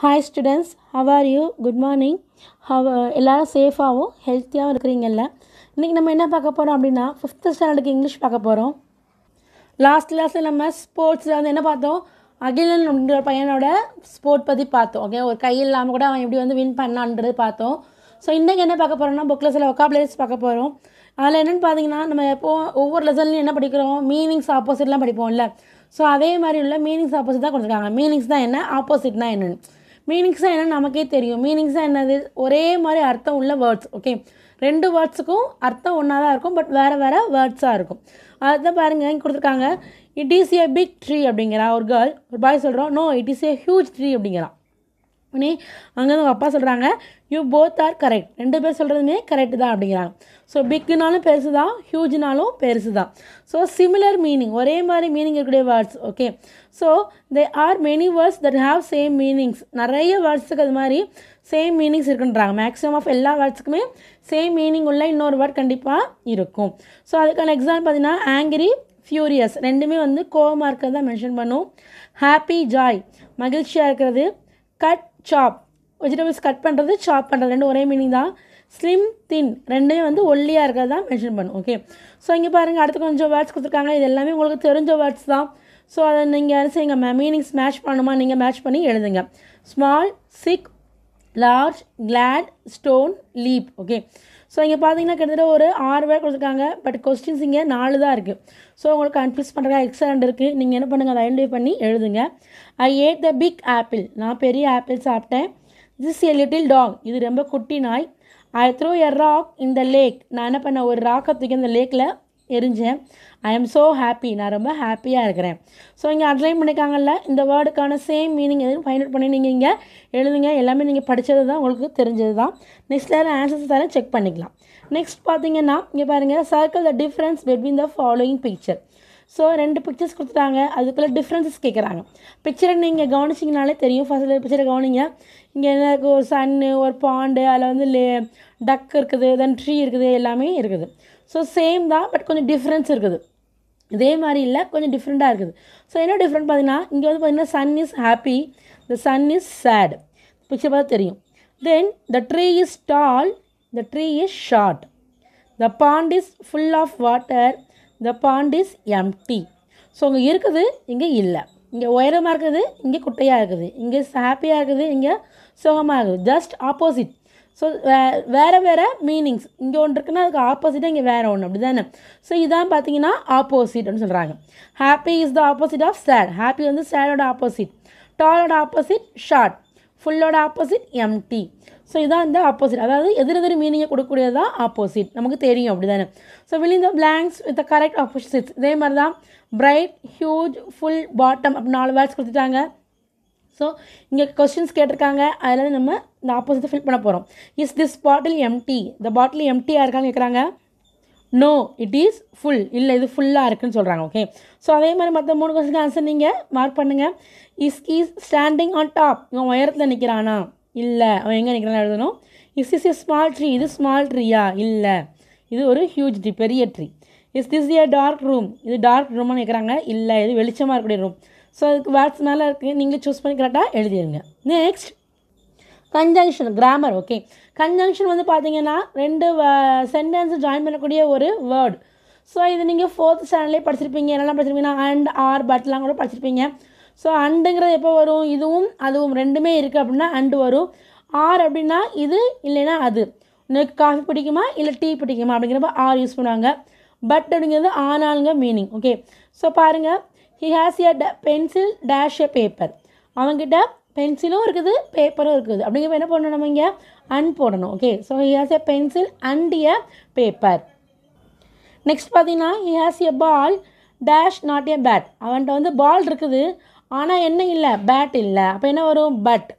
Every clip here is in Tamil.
Hi students how are you good morning how எல்லோரும் சேஃபாகவும் ஹெல்த்தியாகவும் இருக்கிறீங்கல்ல இன்றைக்கி நம்ம என்ன பார்க்க போகிறோம் அப்படின்னா ஃபிஃப்த்து ஸ்டாண்டர்டுக்கு இங்கிலீஷ் பார்க்க போகிறோம் லாஸ்ட் கிளாஸில் நம்ம ஸ்போர்ட்ஸில் வந்து என்ன பார்த்தோம் அகிலன் அப்படின்ற பையனோட ஸ்போர்ட் பற்றி பார்த்தோம் ஓகே ஒரு கை இல்லாமல் கூட அவன் எப்படி வந்து வின் பண்ணான்றது பார்த்தோம் ஸோ இன்றைக்கி என்ன பார்க்க போகிறோம்னா புக்கில் சில ஒக்காப்லரிஸ் பார்க்க போகிறோம் அதில் என்னென்னு பார்த்தீங்கன்னா நம்ம எப்போ ஒவ்வொரு லெசன்லையும் என்ன படிக்கிறோம் மீனிங்ஸ் ஆப்போசிட்லாம் படிப்போம்ல ஸோ அதே மாதிரி உள்ள மீனிங்ஸ் ஆப்போசிட் தான் கொடுத்துருக்காங்க மீனிங்ஸ் தான் என்ன ஆப்போசிட்னா என்னென்னு மீனிங்ஸாக என்ன நமக்கே தெரியும் மீனிங்ஸாக என்னது ஒரே மாதிரி அர்த்தம் உள்ள வேர்ட்ஸ் ஓகே ரெண்டு வேர்ட்ஸுக்கும் அர்த்தம் ஒன்றா தான் இருக்கும் பட் வேறு வேறு வேர்ட்ஸாக இருக்கும் அதுதான் பாருங்கள் இங்கே கொடுத்துருக்காங்க it is a big tree அப்படிங்கிறா ஒரு கேர்ள் ஒரு பாய் சொல்கிறோம் no it is a huge tree அப்படிங்கிறான் உடனே உங்கள் அப்பா சொல்கிறாங்க யூ போத் ஆர் கரெக்ட் ரெண்டு பேர் சொல்கிறதுமே கரெக்டு தான் அப்படிங்கிறாங்க ஸோ பிக்குனாலும் பெருசு தான் ஹியூஜ்னாலும் பெருசு தான் ஸோ சிமிலர் மீனிங் ஒரே மாதிரி மீனிங் இருக்கக்கூடிய words okay so they are many words that have same meanings நிறைய வேர்ட்ஸுக்கு அது மாதிரி சேம் மீனிங்ஸ் இருக்குன்றாங்க மேக்ஸிமம் ஆஃப் எல்லா வேர்ட்ஸுக்குமே சேம் மீனிங் உள்ள இன்னொரு வேர்ட் கண்டிப்பாக இருக்கும் ஸோ அதுக்கான எக்ஸாம்பிள் பார்த்தீங்கன்னா ஆங்கிரி ஃப்யூரியஸ் ரெண்டுமே வந்து கோவமாக இருக்கிறது தான் மென்ஷன் பண்ணும் ஹாப்பி ஜாய் மகிழ்ச்சியாக இருக்கிறது கட் சாப் வெஜிடபிள்ஸ் கட் பண்ணுறது சாப் பண்ணுறது ரெண்டு ஒரே மீனிங் தான் ஸ்லிம் தின் ரெண்டுமே வந்து ஒல்லியாக இருக்கிறது தான் மென்ஷன் பண்ணும் ஓகே ஸோ இங்கே பாருங்கள் அடுத்து கொஞ்சம் வேர்ட்ஸ் கொடுத்துருக்காங்க இது எல்லாமே உங்களுக்கு தெரிஞ்ச வேர்ட்ஸ் தான் ஸோ அதை நீங்கள் என்ன செய்யுங்க மீனிங்ஸ் மேட்ச் பண்ணுமா நீங்கள் மேட்ச் பண்ணி எழுதுங்க small sick large glad stone leap okay so இங்கே பார்த்தீங்கன்னா கிட்டத்தட்ட ஒரு ஆறு பேர் கொடுத்துருக்காங்க பட் கொஸ்டின்ஸ் இங்கே நாலு தான் இருக்குது ஸோ உங்களுக்கு கன்ஃபியூஸ் பண்ணுறா எக்ஸலண்ட் இருக்குது நீங்கள் என்ன பண்ணுங்கள் அதை ஐடென்டிஃபை பண்ணி எழுதுங்க I ate the big apple நான் பெரிய ஆப்பிள் சாப்பிட்டேன் திஸ் எ லிட்டில் டாக் இது ரொம்ப குட்டி நாய் ஐ த்ரோ எ ராக் இந்த லேக் நான் என்ன பண்ணேன் ஒரு ராக்கை தூக்கி அந்த லேக்கில் எரிஞ்சேன் ஐ எம் ஸோ ஹாப்பி நான் ரொம்ப ஹாப்பியாக இருக்கிறேன் ஸோ இங்கே அட்லைன் பண்ணிக்காங்கல்ல இந்த வேர்டுக்கான சேம் மீனிங் எதுவும் ஃபைண்ட் அவுட் பண்ணி நீங்கள் இங்கே எழுதுங்க எல்லாமே நீங்கள் படித்தது தான் உங்களுக்கு தெரிஞ்சது தான் நெக்ஸ்ட் வேறு ஆன்சர்ஸ் தரேன் செக் பண்ணிக்கலாம் நெக்ஸ்ட் பார்த்தீங்கன்னா இங்கே பாருங்கள் circle the difference between the following picture so ரெண்டு பிக்சர்ஸ் கொடுத்துட்டாங்க அதுக்குள்ளே டிஃப்ரென்சஸ் கேட்குறாங்க பிக்சரை நீங்கள் கவனிச்சிங்கனாலே தெரியும் ஃபஸ்ட்டு பிக்சரை கவனிங்க இங்கே என்ன ஒரு சன்னு ஒரு பாண்டு அதில் வந்து லே டக் இருக்குது தென் ட்ரீ இருக்குது எல்லாமே இருக்குது ஸோ சேம் தான் பட் கொஞ்சம் டிஃப்ரென்ஸ் இருக்குது இதே மாதிரி இல்லை கொஞ்சம் டிஃப்ரெண்ட்டாக இருக்குது ஸோ என்ன டிஃப்ரெண்ட் பார்த்தீங்கன்னா இங்கே வந்து பார்த்தீங்கன்னா sun is happy the sun is sad picture பார்த்து தெரியும் then the tree is tall the tree is short the pond is full of water the pond is empty so அங்கே இருக்குது இங்கே இல்லை இங்கே உயரமாக இருக்குது இங்கே குட்டையாக இருக்குது இங்கே ஹாப்பியாக இருக்குது இங்கே சோகமாக இருக்குது ஜஸ்ட் ஆப்போசிட் ஸோ வே வேறு வேறு மீனிங்ஸ் இங்கே ஒன்று இருக்குன்னா அதுக்கு ஆப்போசிட்டாக இங்கே வேறு ஒன்று அப்படி தானே ஸோ இதான் பார்த்தீங்கன்னா ஆப்போசிட்னு சொல்கிறாங்க happy is the opposite of sad happy வந்து சேடோட ஆப்போசிட் டாலோட ஆப்போசிட் ஷார்ட் ஃபுல்லோட ஆப்போசிட் எம்டி ஸோ இதான் இந்த ஆப்போசிட் அதாவது எதிரெதிர் மீனிங்கை கொடுக்கக்கூடியது தான் ஆப்போசிட் நமக்கு தெரியும் அப்படி தானே so filling the blanks with the correct opposites இதே மாதிரி தான் பிரைட் ஹியூஜ் ஃபுல் பாட்டம் அப்படி நாலு வேர்ட்ஸ் கொடுத்துட்டாங்க ஸோ இங்கே கொஸ்டின்ஸ் கேட்டிருக்காங்க அதில் நம்ம இந்த ஆப்போசிட்டை ஃபில் பண்ண போகிறோம் இஸ் திஸ் பாட்டில் எம்டி இந்த பாட்டில் எம்டியாக இருக்கான்னு கேட்குறாங்க நோ இட் இஸ் ஃபுல் இல்லை இது ஃபுல்லாக இருக்குன்னு சொல்கிறாங்க ஓகே ஸோ அதே மாதிரி மற்ற மூணு கொஸ்டின் ஆன்சர் நீங்கள் மார்க் பண்ணுங்கள் is is standing on top இவன் உயரத்தில் நிற்கிறானா இல்லை அவன் எங்கே நிற்கிறான்னு எழுதணும் is is a small tree இது ஸ்மால் ட்ரீயா இல்லை இது ஒரு ஹியூஜ் ட்ரீ பெரிய tree is this a dark room இது டார்க் ரூம்னு கேட்குறாங்க இல்லை இது வெளிச்சமாக இருக்கக்கூடிய ரூம் ஸோ அதுக்கு வேர்ட்ஸ் மேலே இருக்குது நீங்கள் சூஸ் பண்ணி கரெக்டாக எழுதிடுங்க next conjunction grammar okay conjunction வந்து பார்த்தீங்கன்னா ரெண்டு சென்டென்ஸை ஜாயின் பண்ணக்கூடிய ஒரு வேர்டு ஸோ இது நீங்கள் ஃபோர்த் ஸ்டாண்டர்ட்லேயே படிச்சிருப்பீங்க என்னெல்லாம் படிச்சிருப்பீங்கன்னா அண்ட் ஆர் பட்லாம் கூட படிச்சிருப்பீங்க ஸோ அண்டுங்கிறது எப்போ வரும் இதுவும் அதுவும் ரெண்டுமே இருக்குது அப்படின்னா அண்டு வரும் ஆர் அப்படின்னா இது இல்லைன்னா அது உனக்கு காஃபி பிடிக்குமா இல்லை டீ பிடிக்குமா அப்படிங்கிறப்ப ஆர் யூஸ் பண்ணுவாங்க பட் அப்படிங்கிறது ஆனாலுங்க மீனிங் ஓகே ஸோ பாருங்கள் ஹி ஹாஸ் எ ட பென்சில் டேஷ் எ பேப்பர் அவங்ககிட்ட பென்சிலும் இருக்குது பேப்பரும் இருக்குது அப்படிங்கிற என்ன பண்ணணும் நம்ம இங்கே அன் போடணும் okay so he has a pencil and a paper next பார்த்தீங்கன்னா he has a ball dash not a bat அவன்கிட்ட வந்து பால் இருக்குது ஆனால் என்ன இல்லை பேட் இல்லை அப்போ என்ன வரும் பட்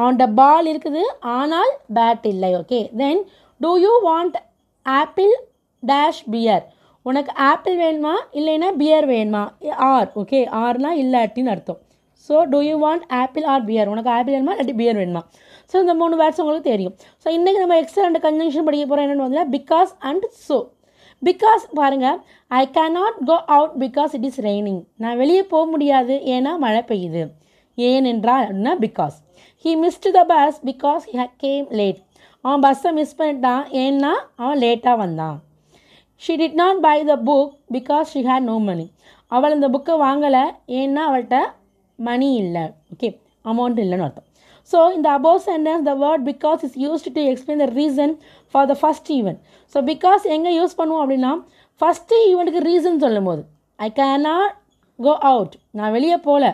அவன்கிட்ட பால் இருக்குது ஆனால் பேட் இல்லை okay then do you want apple dash pear உனக்கு ஆப்பிள் வேணுமா இல்லைன்னா பியர் வேணுமா ஆர் ஓகே ஆர்னால் இல்லாட்டின்னு அர்த்தம் so do you want apple or pear உனக்கு ஆப்பிள் வேணுமா இல்லாட்டி பியர் வேணுமா ஸோ இந்த மூணு வேர்ட்ஸ் உங்களுக்கு தெரியும் ஸோ இன்றைக்கி நம்ம எக்ஸ்ட்ரா ரெண்டு கன்ஜங்ஷன் படிக்க போகிறோம் என்னென்னு வந்து பிகாஸ் அண்ட் ஸோ பிகாஸ் பாருங்கள் I cannot go out because it is raining நான் வெளியே போக முடியாது ஏன்னா மழை பெய்யுது ஏனென்றால் அப்படின்னா because he missed the bus because he came late அவன் பஸ்ஸை மிஸ் பண்ணிட்டான் ஏன்னா அவன் லேட்டாக வந்தான் she did not buy the book because she had no money அவள் இந்த புக்கை வாங்கலை ஏன்னா அவள்கிட்ட மணி இல்லை ஓகே அமௌண்ட் இல்லைன்னு அர்த்தம் ஸோ இந்த above sentence the word because is used to explain the reason for the first event so because எங்கே யூஸ் பண்ணுவோம் அப்படின்னா ஃபஸ்ட்டு ஈவெண்ட்டுக்கு ரீசன் சொல்லும் போது ஐ நாட் கோ அவுட் நான் வெளியே போகல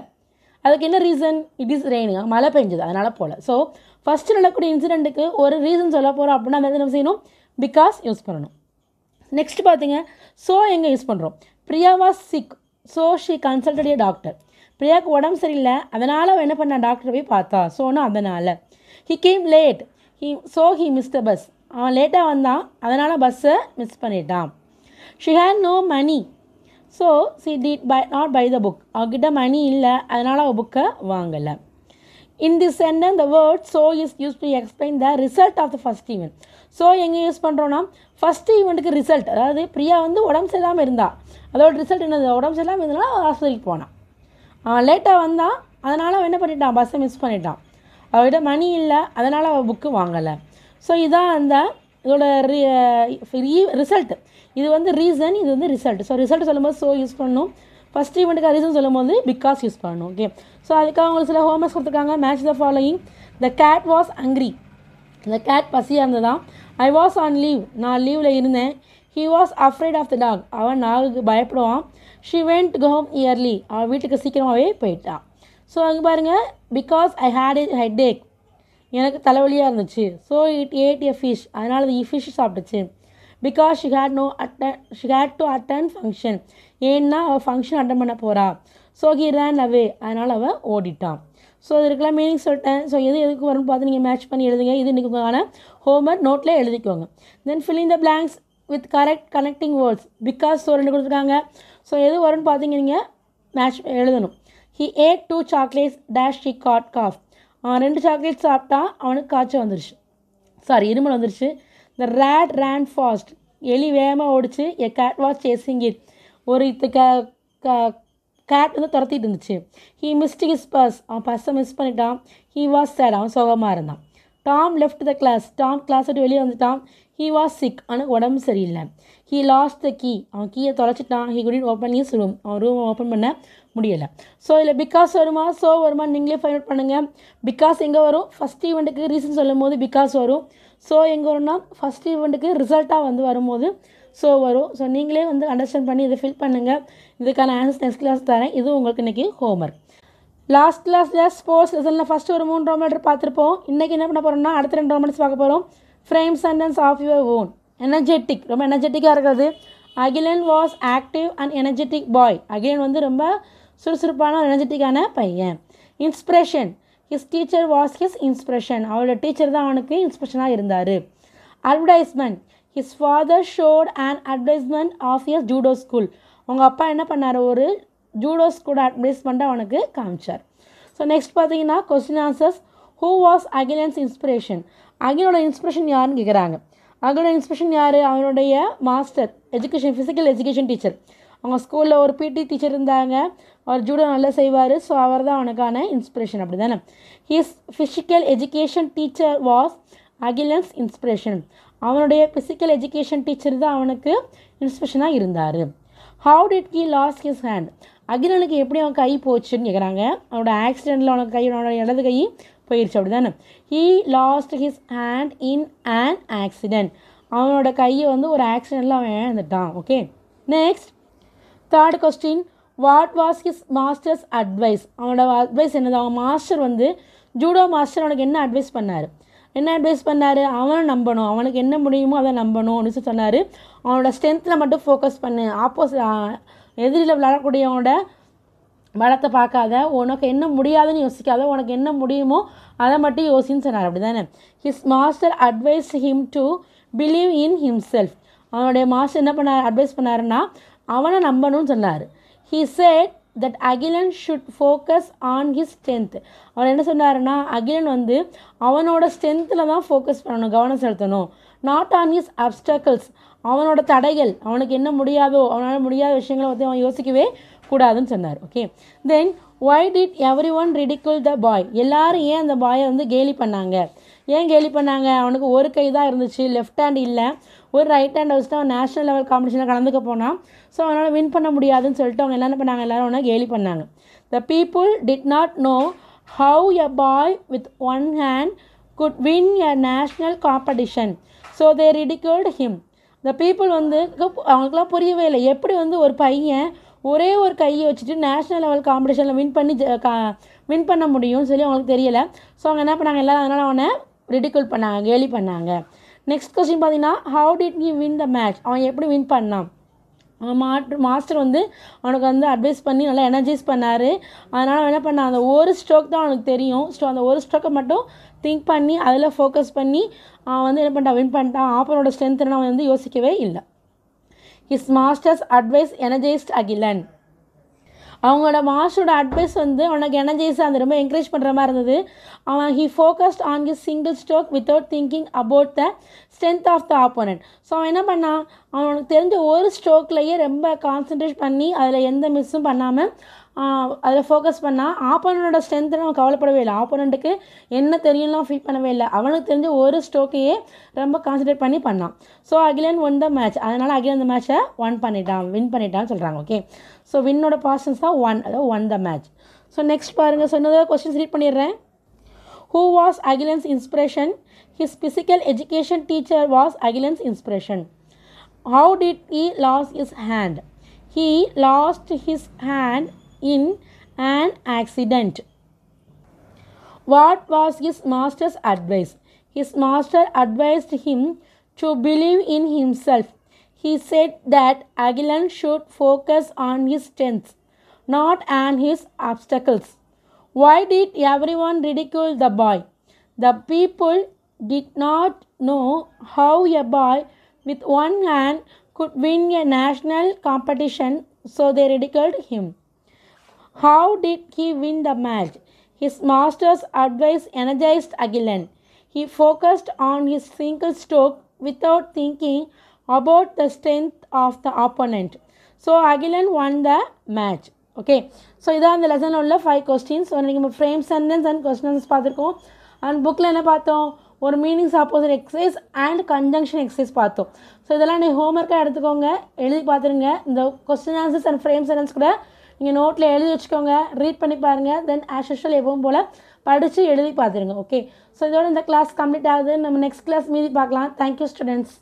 அதுக்கு என்ன ரீசன் இட் இஸ் ரெய்னிங் மழை பெஞ்சது அதனால் போகல ஸோ ஃபஸ்ட்டு நடக்கூடிய இன்சிடெண்ட்டுக்கு ஒரு ரீசன் சொல்ல போகிறோம் அப்படின்னா அந்த செய்யணும் பிகாஸ் யூஸ் பண்ணணும் நெக்ஸ்ட் பார்த்தீங்க ஸோ எங்கே யூஸ் பண்ணுறோம் Priya was sick so she consulted a doctor பிரியாவுக்கு உடம்பு சரியில்லை அதனால் அவன் என்ன பண்ண டாக்டரை போய் பார்த்தா ஸோனா அதனால் he came late he so he miss the bus அவன் லேட்டாக வந்தான் அதனால் பஸ்ஸை மிஸ் பண்ணிட்டான் she had no money so she did buy not buy the book அவகிட்ட மணி இல்லை அதனால் அவள் புக்கை வாங்கலை in the sentence the word so is use to explain the result of the first event so எங்கே யூஸ் பண்ணுறோன்னா ஃபஸ்ட் ஈவெண்ட்டுக்கு ரிசல்ட் அதாவது பிரியா வந்து உடம்பு சரியில்லாமல் இருந்தாள் அதோட ரிசல்ட் என்னது உடம்பு சரியில்லாமல் இருந்தாலும் ஹாஸ்பிட்டலுக்கு போனான் லேட்டாக வந்தால் அதனால் அவன் என்ன பண்ணிட்டான் பஸ்ஸை மிஸ் பண்ணிட்டான் அவகிட்ட மணி இல்லை அதனால் அவள் புக்கு வாங்கலை ஸோ இதான் அந்த இதோட ரி ரிசல்ட்டு இது வந்து ரீசன் இது வந்து ரிசல்ட் ஸோ ரிசல்ட் சொல்லும்போது ஸோ யூஸ் பண்ணும் ஃபஸ்ட் ஈவெண்ட்டுக்கு ரீசன் சொல்லும் போது பிகாஸ் யூஸ் பண்ணணும் ஓகே ஸோ அதுக்காக அவங்களுக்கு சில ஹோம்ஒர்க்ஸ் கொடுத்துருக்காங்க match the following the cat was angry இந்த கேட் பசியாக இருந்ததான் ஐ வாஸ் ஆன் லீவ் நான் லீவில் இருந்தேன் he was afraid of the dog அவன் நாகுக்கு பயப்படுவான் ஷி வெண்ட் ஹோம் இயர்லி அவன் வீட்டுக்கு சீக்கிரமாகவே போயிட்டான் ஸோ அங்கே பாருங்கள் because I had it head ஏக் எனக்கு தலைவலியாக இருந்துச்சு so it ate a fish அதனால் அது ஃபிஷ் சாப்பிட்டுச்சு because she had no attend she had to attend function ஏன்னா அவள் ஃபங்க்ஷன் அட்டன் பண்ண போகிறா ஸோ ஹி ரேன் அவே அதனால் அவள் ஓடிட்டான் ஸோ அதுக்கெல்லாம் மீனிங் சொல்லிட்டேன் ஸோ எது எதுக்கு வரும்னு பார்த்து நீங்கள் மேட்ச் பண்ணி எழுதுங்க இது இன்றைக்கி ஹோம் ஹோம்ஒர்க் நோட்டில் எழுதிக்கோங்க then filling the blanks with correct connecting words because so ரெண்டு கொடுத்துருக்காங்க ஸோ எது வரும்னு பார்த்தீங்க நீங்கள் மேட்ச் எழுதணும் he ate two chocolates dash he got cough ரெண்டு சாக்லேட் சாப்பிட்டா அவனுக்கு காய்ச்சல் வந்துருச்சு சாரி இருமல் வந்துருச்சு த ரேட் ரேண்ட் ஃபாஸ்ட் எலி வேகமாக ஓடிச்சு a cat was chasing it ஒரு இது க கேட் வந்து துரத்திட்டு இருந்துச்சு ஹீ மிஸ்டிக் இஸ் பர்ஸ் அவன் பர்ஸை மிஸ் பண்ணிட்டான் ஹீ வாஸ் சேட் அவன் சுகமாக இருந்தான் Tom left the class Tom class விட்டு வெளியே வந்துட்டான் ஹீ வாஸ் சிக் ஆனால் உடம்பு சரியில்லை ஹீ லாஸ்ட் த கீ அவன் கீயை தொலைச்சிட்டான் he couldn't open his room அவன் ரூம் ஓப்பன் பண்ண முடியலை ஸோ இல்லை பிகாஸ் வருமா ஸோ வருமா நீங்களே ஃபைன் அவுட் பண்ணுங்கள் பிகாஸ் எங்கே வரும் ஃபஸ்ட் ஈவெண்ட்டுக்கு ரீசன் சொல்லும் போது பிகாஸ் வரும் ஸோ எங்கே வரும்னா ஃபஸ்ட் ஈவெண்ட்டுக்கு ரிசல்ட்டாக வந்து வரும்போது ஸோ வரும் ஸோ நீங்களே வந்து அண்டர்ஸ்டாண்ட் பண்ணி இதை ஃபில் பண்ணுங்கள் இதுக்கான ஆன்சர் நெக்ஸ்ட் கிளாஸ் தரேன் இது உங்களுக்கு இன்றைக்கி homework last class just sports லெசனில் ஃபஸ்ட்டு ஒரு மூணு ரோம் பார்த்துருப்போம் இன்றைக்கி என்ன பண்ண போகிறோம்னா அடுத்த ரெண்டு ரோமெண்ட்ஸ் பார்க்க போகிறோம் frame sentence of your own energetic ரொம்ப எனர்ஜெட்டிக்காக இருக்கிறது Akilan was active and energetic boy Akilan வந்து ரொம்ப சுறுசுறுப்பான ஒரு எனர்ஜெட்டிக்கான பையன் inspiration his teacher was his inspiration அவரோட டீச்சர் தான் அவனுக்கு இன்ஸ்பிரேஷனாக இருந்தார் advertisement his father showed and advertisement of year judo school உங்கள் அப்பா என்ன பண்ணார் ஒரு ஜூடோஸ் கூட அட்வர்டைஸ்மெண்ட்டாக அவனுக்கு காமிச்சார் ஸோ நெக்ஸ்ட் பார்த்தீங்கன்னா question answers who was Akilan's inspiration அகிலோட இன்ஸ்பிரேஷன் யாருன்னு கேட்குறாங்க அகிலோட இன்ஸ்பிரேஷன் யார் அவனுடைய master education physical education teacher அவங்க ஸ்கூலில் ஒரு பிடி டீச்சர் இருந்தாங்க அவர் ஜூடோ நல்லா செய்வார் ஸோ அவர் தான் அவனுக்கான இன்ஸ்பிரேஷன் அப்படி தானே his physical education teacher was Akilan's inspiration அவனுடைய ஃபிசிக்கல் எஜுகேஷன் டீச்சர் தான் அவனுக்கு இன்ஸ்பிரேஷனாக இருந்தார் how did he lose his hand அகிலனுக்கு எப்படி அவன் கை போச்சுன்னு கேட்குறாங்க அவனோட ஆக்சிடெண்ட்டில் அவனுக்கு கை அவனோட இடது கை போயிடுச்சு அப்படி தானே he lost his hand in and accident அவனோட கையை வந்து ஒரு ஆக்சிடெண்ட்டில் அவன் இழந்துட்டான் okay next third question what was his master's advice அவனோட அட்வைஸ் என்னது அவன் மாஸ்டர் வந்து ஜூடோ மாஸ்டர் அவனுக்கு என்ன அட்வைஸ் பண்ணார் என்ன அட்வைஸ் பண்ணார் அவனும் நம்பணும் அவனுக்கு என்ன முடியுமோ அதை நம்பணும் அப்படின்னு சொன்னார் அவனோட ஸ்ட்ரென்த்தில் மட்டும் ஃபோக்கஸ் பண்ணு ஆப்போசிட் எதிரில் விளாடக்கூடியவனோட பலத்தை பார்க்காத உனக்கு என்ன முடியாதுன்னு யோசிக்காத உனக்கு என்ன முடியுமோ அதை மட்டும் யோசின்னு சொன்னார் அப்படி தானே his master advice him to believe in himself அவனுடைய மாஸ்டர் என்ன பண்ணார் அட்வைஸ் பண்ணாருன்னா அவனை நம்பணும்னு சொன்னார் he said that Akilan should focus on his strength அவர் என்ன சொன்னாருன்னா அகிலன் வந்து அவனோட ஸ்ட்ரென்த்தில் தான் ஃபோக்கஸ் பண்ணணும் கவனம் செலுத்தணும் நாட் ஆன் ஹிஸ் அப்டக்கல்ஸ் அவனோட தடைகள் அவனுக்கு என்ன முடியாதோ அவனால் முடியாத விஷயங்களை வந்து அவன் யோசிக்கவே கூடாதுன்னு சொன்னார் okay then why did everyone ridicule the boy எல்லாரும் ஏன் அந்த பாயை வந்து கேலி பண்ணாங்க ஏன் கேலி பண்ணாங்க அவனுக்கு ஒரு கை தான் இருந்துச்சு லெஃப்ட் ஹேண்ட் இல்லை ஒரு ரைட் ஹேண்ட் வச்சுட்டு அவன் நேஷனல் லெவல் காம்படிஷனில் கலந்துக்க போனான் ஸோ அவனால் வின் பண்ண முடியாதுன்னு சொல்லிட்டு அவங்க என்ன பண்ணாங்க எல்லோரும் அவனை கேலி பண்ணாங்க the people did not know how a boy with one hand could win a national competition so they ridiculed him இந்த பீப்புள் வந்து அவங்களுக்குலாம் புரியவே இல்லை எப்படி வந்து ஒரு பையன் ஒரே ஒரு கையை வச்சுட்டு நேஷ்னல் லெவல் காம்படிஷனில் வின் பண்ணி வின் பண்ண முடியும்னு சொல்லி அவங்களுக்கு தெரியலை ஸோ அவங்க என்ன பண்ணாங்க எல்லோரும் அதனால் அவனை ரிடிகூல் பண்ணாங்க கேலி பண்ணாங்க நெக்ஸ்ட் கொஸ்டின் பார்த்தீங்கன்னா how did you win the match அவன் எப்படி வின் பண்ணான் மாட்டு மாஸ்டர் வந்து அவனுக்கு வந்து அட்வைஸ் பண்ணி நல்லா எனர்ஜைஸ் பண்ணார் அதனால் அவன் என்ன பண்ணான் அந்த ஒரு ஸ்ட்ரோக் தான் அவனுக்கு தெரியும் ஸோ அந்த ஒரு ஸ்ட்ரோக்கை மட்டும் திங்க் பண்ணி அதில் ஃபோக்கஸ் பண்ணி அவன் வந்து என்ன பண்ணிட்டான் வின் பண்ணிட்டான் ஆப்பனோட ஸ்ட்ரென்த்னு அவன் வந்து யோசிக்கவே இல்லை his master's advice energised Akilan அவங்களோட மாஸ்டரோட அட்வைஸ் வந்து அவனுக்கு எனர்ஜைஸ் அந்த ரொம்ப என்கரேஜ் பண்ணுற மாதிரி இருந்தது அவன் he focused on his single stroke without thinking about the strength of the opponent so அவன் என்ன பண்ணான் அவனுக்கு தெரிஞ்ச ஒரு ஸ்ட்ரோக்லேயே ரொம்ப கான்சன்ட்ரேட் பண்ணி அதில் எந்த மிஸ்ஸும் பண்ணாமல் அதில் ஃபோக்கஸ் பண்ணால் ஆப்போனோட ஸ்ட்ரென்த்து நம்ம கவலைப்படவே இல்லை ஆப்போனண்ட்டுக்கு என்ன தெரியலாம் ஃபீல் பண்ணவே இல்லை அவனுக்கு தெரிஞ்ச ஒரு ஸ்ட்ரோக்கையே ரொம்ப கான்சன்ட்ரேட் பண்ணி பண்ணான் so Akilan won the match அதனால் அகிலன் அந்த மேட்ச்சை ஒன் பண்ணிட்டான் வின் பண்ணிட்டான்னு சொல்கிறாங்க ஓகே ஸோ வின்னோட பாசன்ஸ் தான் ஒன் அதாவது won the match so next பாருங்கள் ஸோ இன்னொரு கொஸ்டின்ஸ் ரீட் பண்ணிடுறேன் who was Akilan's inspiration his physical education teacher was Akilan's inspiration how did he lose his hand he lost his hand in an accident. What was his master's advice? His master advised him to believe in himself. He said that Aguilan should focus on his strengths, not on his obstacles. Why did everyone ridicule the boy? The people did not know how a boy with one hand could win a national competition, so they ridiculed him. How did he win the match His master's advice energized Aguilan. He focused on his single stroke without thinking about the strength of the opponent. So Akilan won the match okay so இதான் அந்த லெசன் உள்ள ஃபைவ் கொஸ்டின்ஸ் ஸோ நீங்கள் ஃப்ரேம் சென்டென்ஸ் அண்ட் கொஸ்டின்ஸ் பார்த்துருக்கோம் அண்ட் புக்கில் என்ன பார்த்தோம் ஒரு meanings opposite exercise and conjunction exercise பார்த்தோம் ஸோ இதெல்லாம் நீ ஹோம்ஒர்க்காக எடுத்துக்கோங்க எழுதி பார்த்துருங்க இந்த question answers and frame sentence கூட நீங்கள் நோட்டில் எழுதி வச்சுக்கோங்க ரீட் பண்ணி பாருங்கள் தென் ஆஸ் யூஷுவல் எப்பவும் போல் படித்து எழுதி பார்த்துருங்க ஓகே ஸோ இதோட இந்த கிளாஸ் கம்ப்ளீட் ஆகுது நம்ம நெக்ஸ்ட் கிளாஸ் மீதி பார்க்கலாம் தேங்க்யூ ஸ்டூடெண்ட்ஸ்